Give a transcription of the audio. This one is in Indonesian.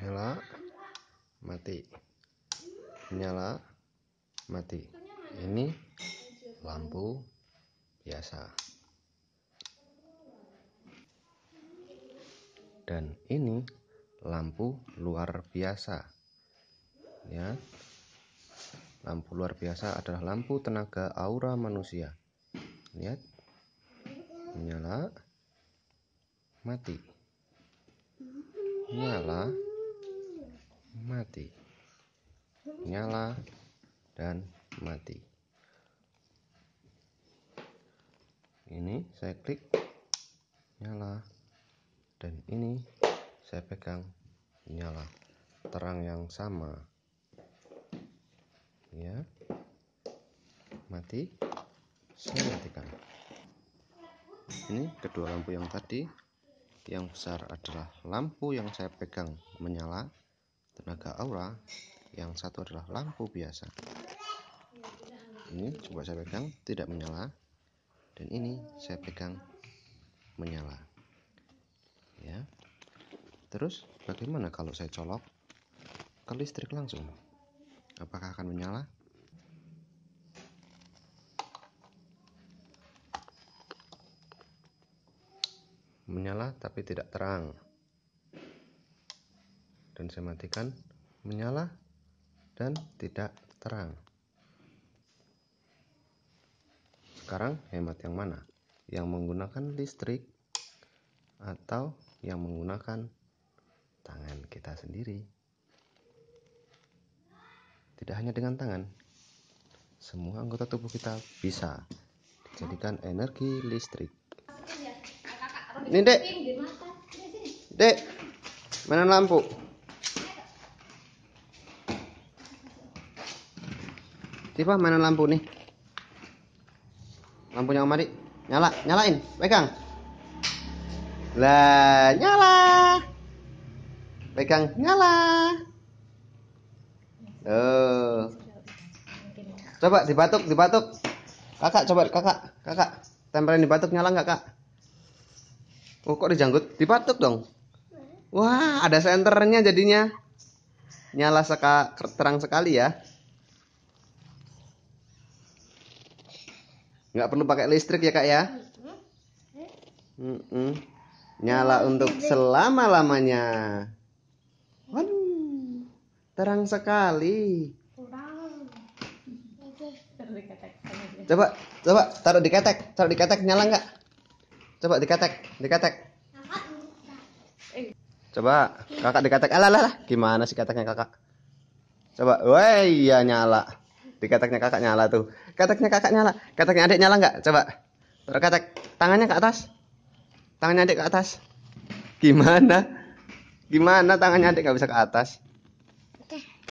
nyala mati nyala mati ini lampu biasa dan ini lampu luar biasa ya lampu luar biasa adalah lampu tenaga aura manusia lihat nyala mati nyala mati nyala dan mati ini saya klik nyala dan ini saya pegang nyala terang yang sama ya mati saya matikan ini kedua lampu yang tadi yang besar adalah lampu yang saya pegang menyala tenaga aura yang satu adalah lampu biasa ini coba saya pegang tidak menyala dan ini saya pegang menyala ya terus bagaimana kalau saya colok ke listrik langsung apakah akan menyala menyala tapi tidak terang dan saya matikan menyala dan tidak terang sekarang hemat yang mana yang menggunakan listrik atau yang menggunakan tangan kita sendiri tidak hanya dengan tangan semua anggota tubuh kita bisa dijadikan energi listrik ini dek dek mana lampu Siapa mana lampu nih? Lampunya kemari Nyala, nyalain. Pegang. Lah, nyala. Pegang, nyala. Oh. Coba dibatuk, dibatuk. Kakak coba, kakak, kakak. Tempelin dibatuk nyala nggak kak? Oh kok dijanggut? Dibatuk dong. Wah, ada senternya jadinya. Nyala seka terang sekali ya. Nggak perlu pakai listrik ya kak ya? Mm -mm. Nyala untuk selama-lamanya. terang sekali. Coba, coba taruh di ketek, taruh di ketek nyala nggak? Coba di ketek, di ketek. Coba kakak di ketek, alah, alah, alah. gimana sih keteknya kakak? Coba, woi ya nyala di kataknya kakak nyala tuh kataknya kakak nyala kataknya adik nyala nggak coba taruh katak tangannya ke atas tangannya adik ke atas gimana gimana tangannya adik nggak bisa ke atas